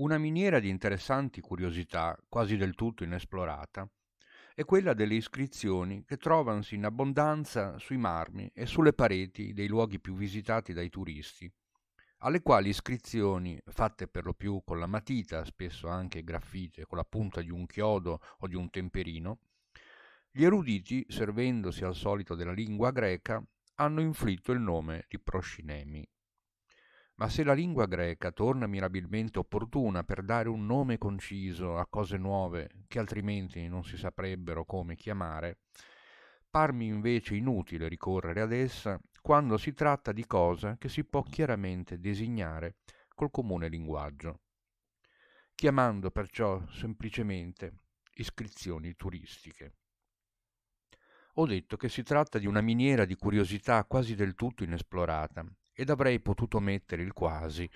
Una miniera di interessanti curiosità, quasi del tutto inesplorata, è quella delle iscrizioni che trovansi in abbondanza sui marmi e sulle pareti dei luoghi più visitati dai turisti, alle quali iscrizioni, fatte per lo più con la matita, spesso anche graffite, con la punta di un chiodo o di un temperino, gli eruditi, servendosi al solito della lingua greca, hanno inflitto il nome di proscinemi. Ma se la lingua greca torna mirabilmente opportuna per dare un nome conciso a cose nuove che altrimenti non si saprebbero come chiamare, parmi invece inutile ricorrere ad essa quando si tratta di cosa che si può chiaramente designare col comune linguaggio, chiamando perciò semplicemente iscrizioni turistiche. Ho detto che si tratta di una miniera di curiosità quasi del tutto inesplorata ed avrei potuto mettere il quasi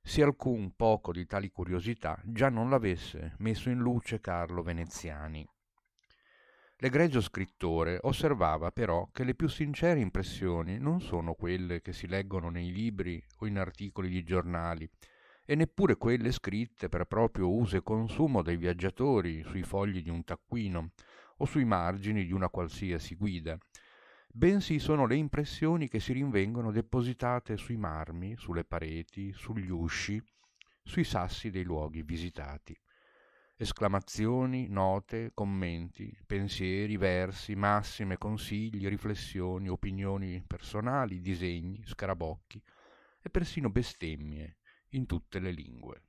se alcun poco di tali curiosità già non l'avesse messo in luce Carlo Veneziani. L'egregio scrittore osservava però che le più sincere impressioni non sono quelle che si leggono nei libri o in articoli di giornali, e neppure quelle scritte per proprio uso e consumo dei viaggiatori sui fogli di un taccuino o sui margini di una qualsiasi guida, bensì sono le impressioni che si rinvengono depositate sui marmi, sulle pareti, sugli usci, sui sassi dei luoghi visitati. Esclamazioni, note, commenti, pensieri, versi, massime, consigli, riflessioni, opinioni personali, disegni, scarabocchi e persino bestemmie in tutte le lingue.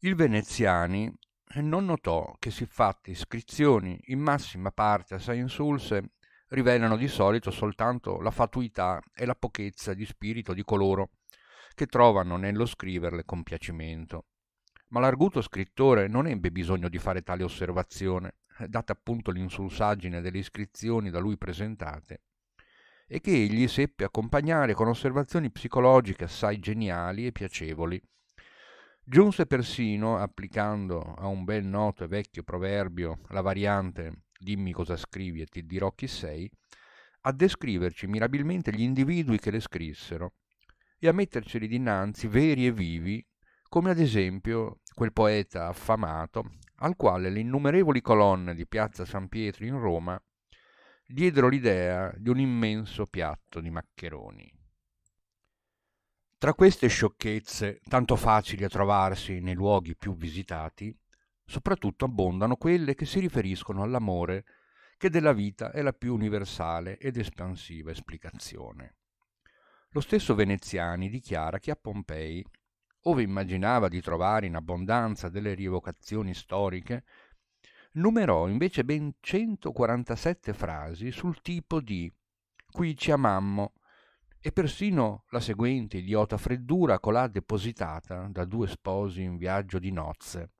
Il Veneziani non notò che siffatte iscrizioni in massima parte assai insulse rivelano di solito soltanto la fatuità e la pochezza di spirito di coloro che trovano nello scriverle compiacimento. Ma l'arguto scrittore non ebbe bisogno di fare tale osservazione, data appunto l'insulsaggine delle iscrizioni da lui presentate, e che egli seppe accompagnare con osservazioni psicologiche assai geniali e piacevoli, Giunse persino, applicando a un ben noto e vecchio proverbio la variante dimmi cosa scrivi e ti dirò chi sei, a descriverci mirabilmente gli individui che le scrissero e a metterceli dinanzi veri e vivi, come ad esempio quel poeta affamato al quale le innumerevoli colonne di piazza San Pietro in Roma diedero l'idea di un immenso piatto di maccheroni. Tra queste sciocchezze, tanto facili a trovarsi nei luoghi più visitati, soprattutto abbondano quelle che si riferiscono all'amore, che della vita è la più universale ed espansiva esplicazione. Lo stesso Veneziani dichiara che a Pompei, ove immaginava di trovare in abbondanza delle rievocazioni storiche, numerò invece ben 147 frasi sul tipo di qui ci amammo, e persino la seguente idiota freddura colà depositata da due sposi in viaggio di nozze.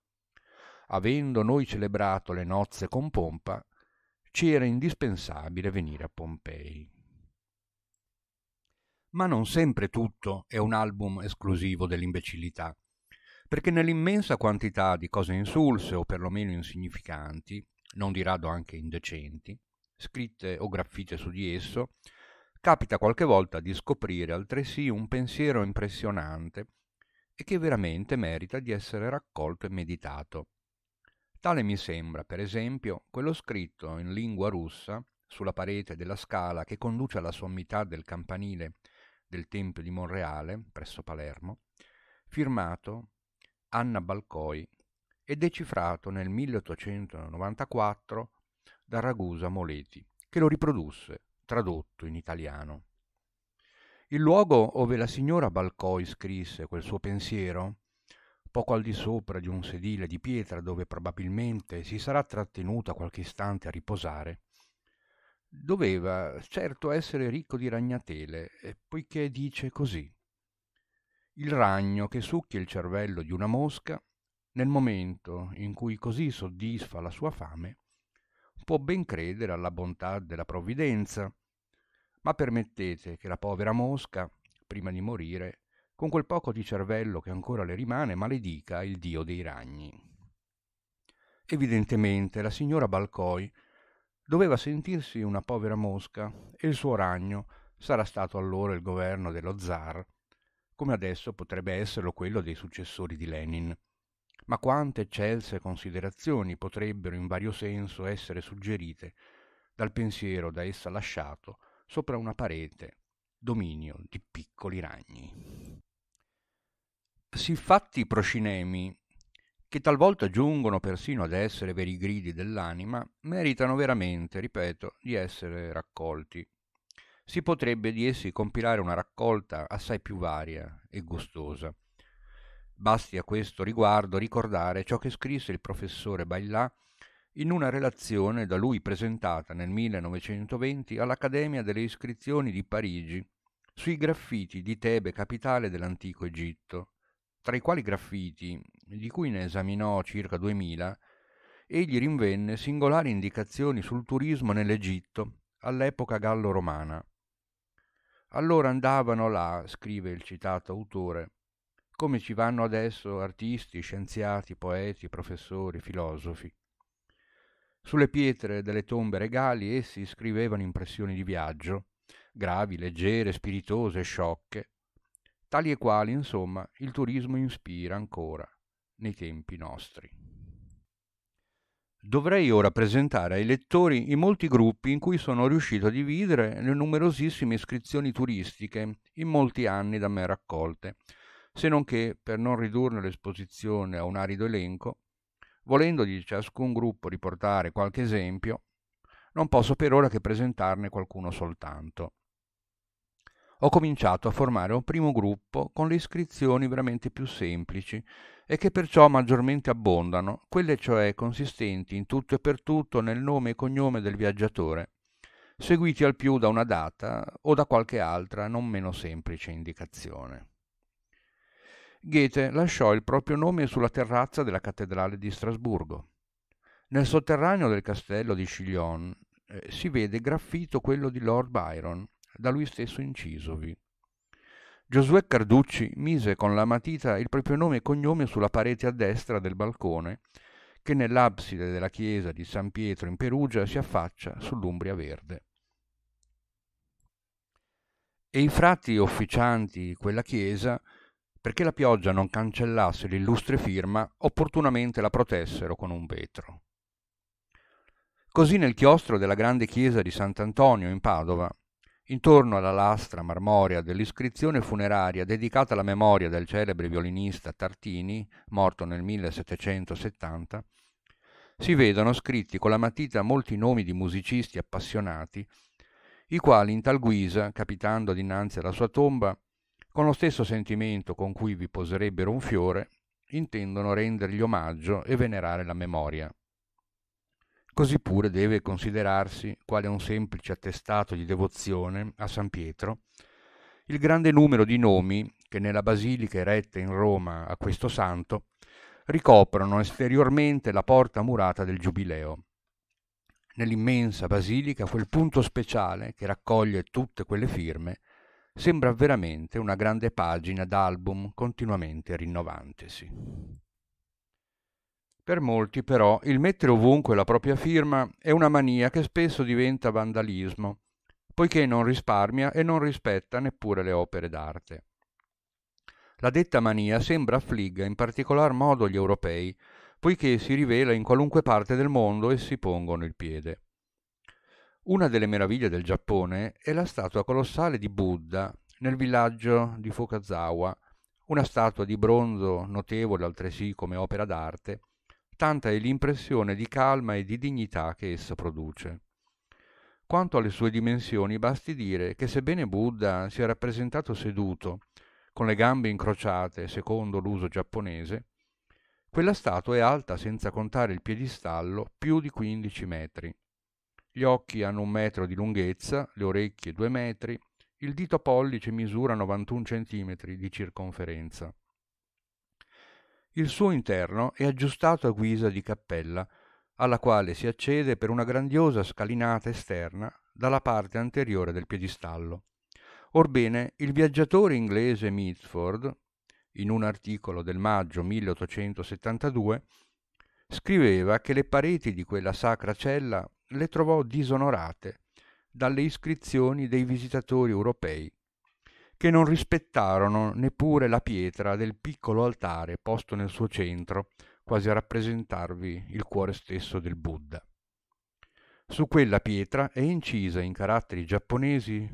Avendo noi celebrato le nozze con pompa, ci era indispensabile venire a Pompei. Ma non sempre tutto è un album esclusivo dell'imbecillità, perché nell'immensa quantità di cose insulse o perlomeno insignificanti, non di rado anche indecenti, scritte o graffite su di esso, capita qualche volta di scoprire altresì un pensiero impressionante e che veramente merita di essere raccolto e meditato. Tale mi sembra, per esempio, quello scritto in lingua russa sulla parete della scala che conduce alla sommità del campanile del Tempio di Monreale, presso Palermo, firmato Anna Balcoi e decifrato nel 1894 da Ragusa Moleti, che lo riprodusse tradotto in italiano. Il luogo ove la signora Balcoi scrisse quel suo pensiero, poco al di sopra di un sedile di pietra dove probabilmente si sarà trattenuta qualche istante a riposare, doveva certo essere ricco di ragnatele, poiché dice così. Il ragno che succhia il cervello di una mosca, nel momento in cui così soddisfa la sua fame, può ben credere alla bontà della provvidenza. Ma permettete che la povera mosca, prima di morire, con quel poco di cervello che ancora le rimane, maledica il dio dei ragni. Evidentemente la signora Balcoi doveva sentirsi una povera mosca e il suo ragno sarà stato allora il governo dello zar, come adesso potrebbe esserlo quello dei successori di Lenin ma quante eccelse considerazioni potrebbero in vario senso essere suggerite dal pensiero da essa lasciato sopra una parete, dominio di piccoli ragni. Siffatti procinemi, che talvolta giungono persino ad essere veri gridi dell'anima, meritano veramente, ripeto, di essere raccolti. Si potrebbe di essi compilare una raccolta assai più varia e gustosa Basti a questo riguardo ricordare ciò che scrisse il professore Baillà in una relazione da lui presentata nel 1920 all'Accademia delle Iscrizioni di Parigi sui graffiti di Tebe, capitale dell'antico Egitto, tra i quali graffiti, di cui ne esaminò circa 2000, egli rinvenne singolari indicazioni sul turismo nell'Egitto all'epoca gallo-romana. Allora andavano là, scrive il citato autore, come ci vanno adesso artisti, scienziati, poeti, professori, filosofi. Sulle pietre delle tombe regali essi scrivevano impressioni di viaggio, gravi, leggere, spiritose, sciocche, tali e quali, insomma, il turismo ispira ancora nei tempi nostri. Dovrei ora presentare ai lettori i molti gruppi in cui sono riuscito a dividere le numerosissime iscrizioni turistiche in molti anni da me raccolte, se non che, per non ridurne l'esposizione a un arido elenco, volendo di ciascun gruppo riportare qualche esempio, non posso per ora che presentarne qualcuno soltanto. Ho cominciato a formare un primo gruppo con le iscrizioni veramente più semplici e che perciò maggiormente abbondano, quelle cioè consistenti in tutto e per tutto nel nome e cognome del viaggiatore, seguiti al più da una data o da qualche altra non meno semplice indicazione. Goethe lasciò il proprio nome sulla terrazza della cattedrale di Strasburgo. Nel sotterraneo del castello di Chiglion eh, si vede graffito quello di Lord Byron, da lui stesso incisovi. Giosuè Carducci mise con la matita il proprio nome e cognome sulla parete a destra del balcone che nell'abside della chiesa di San Pietro in Perugia si affaccia sull'Umbria Verde. E i frati officianti quella chiesa perché la pioggia non cancellasse l'illustre firma, opportunamente la protessero con un vetro. Così nel chiostro della grande chiesa di Sant'Antonio in Padova, intorno alla lastra marmorea dell'iscrizione funeraria dedicata alla memoria del celebre violinista Tartini, morto nel 1770, si vedono scritti con la matita molti nomi di musicisti appassionati, i quali in tal guisa, capitando dinanzi alla sua tomba, con lo stesso sentimento con cui vi poserebbero un fiore, intendono rendergli omaggio e venerare la memoria. Così pure deve considerarsi, quale un semplice attestato di devozione a San Pietro, il grande numero di nomi che nella basilica eretta in Roma a questo santo ricoprono esteriormente la porta murata del Giubileo. Nell'immensa basilica fu il punto speciale che raccoglie tutte quelle firme Sembra veramente una grande pagina d'album continuamente rinnovantesi. Per molti però il mettere ovunque la propria firma è una mania che spesso diventa vandalismo, poiché non risparmia e non rispetta neppure le opere d'arte. La detta mania sembra affligga in particolar modo gli europei, poiché si rivela in qualunque parte del mondo essi pongono il piede. Una delle meraviglie del Giappone è la statua colossale di Buddha nel villaggio di Fukazawa, una statua di bronzo notevole altresì come opera d'arte, tanta è l'impressione di calma e di dignità che essa produce. Quanto alle sue dimensioni, basti dire che sebbene Buddha sia rappresentato seduto, con le gambe incrociate secondo l'uso giapponese, quella statua è alta senza contare il piedistallo più di 15 metri. Gli occhi hanno un metro di lunghezza, le orecchie due metri, il dito pollice misura 91 cm di circonferenza. Il suo interno è aggiustato a guisa di cappella, alla quale si accede per una grandiosa scalinata esterna dalla parte anteriore del piedistallo. Orbene, il viaggiatore inglese Mitford, in un articolo del maggio 1872, scriveva che le pareti di quella sacra cella le trovò disonorate dalle iscrizioni dei visitatori europei, che non rispettarono neppure la pietra del piccolo altare posto nel suo centro, quasi a rappresentarvi il cuore stesso del Buddha. Su quella pietra è incisa in caratteri giapponesi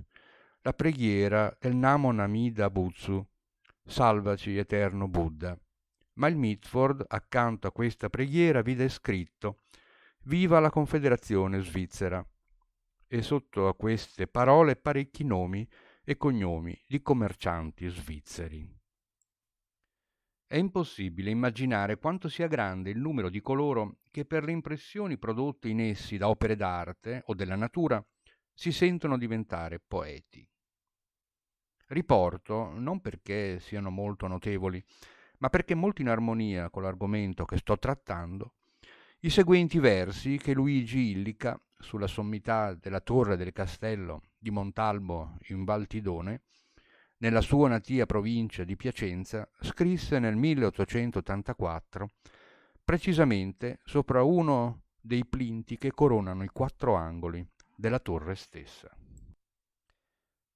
la preghiera del Namo Namida Butsu, Salvaci Eterno Buddha. Ma il Mitford, accanto a questa preghiera, vide scritto Viva la Confederazione Svizzera! E sotto a queste parole parecchi nomi e cognomi di commercianti svizzeri. È impossibile immaginare quanto sia grande il numero di coloro che per le impressioni prodotte in essi da opere d'arte o della natura si sentono diventare poeti. Riporto non perché siano molto notevoli, ma perché molto in armonia con l'argomento che sto trattando i seguenti versi che Luigi Illica, sulla sommità della torre del castello di Montalbo in Valtidone, nella sua natia provincia di Piacenza, scrisse nel 1884, precisamente sopra uno dei plinti che coronano i quattro angoli della torre stessa.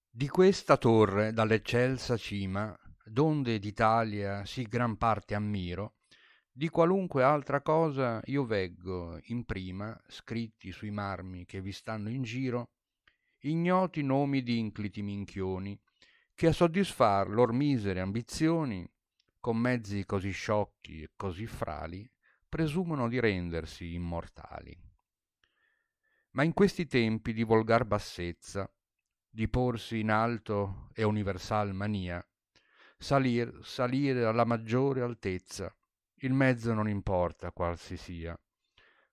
Di questa torre, dall'eccelsa cima, donde d'Italia sì gran parte ammiro, di qualunque altra cosa io veggo in prima, scritti sui marmi che vi stanno in giro, ignoti nomi di incliti minchioni, che a soddisfar lor misere ambizioni, con mezzi così sciocchi e così frali, presumono di rendersi immortali. Ma in questi tempi di volgar bassezza, di porsi in alto e universal mania, salir, salire alla maggiore altezza, il mezzo non importa qual si sia.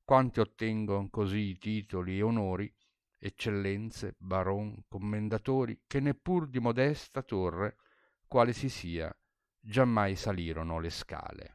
Quanti ottengon così i titoli e onori, eccellenze, baron, commendatori, che neppur di modesta torre, quale si sia, giammai salirono le scale.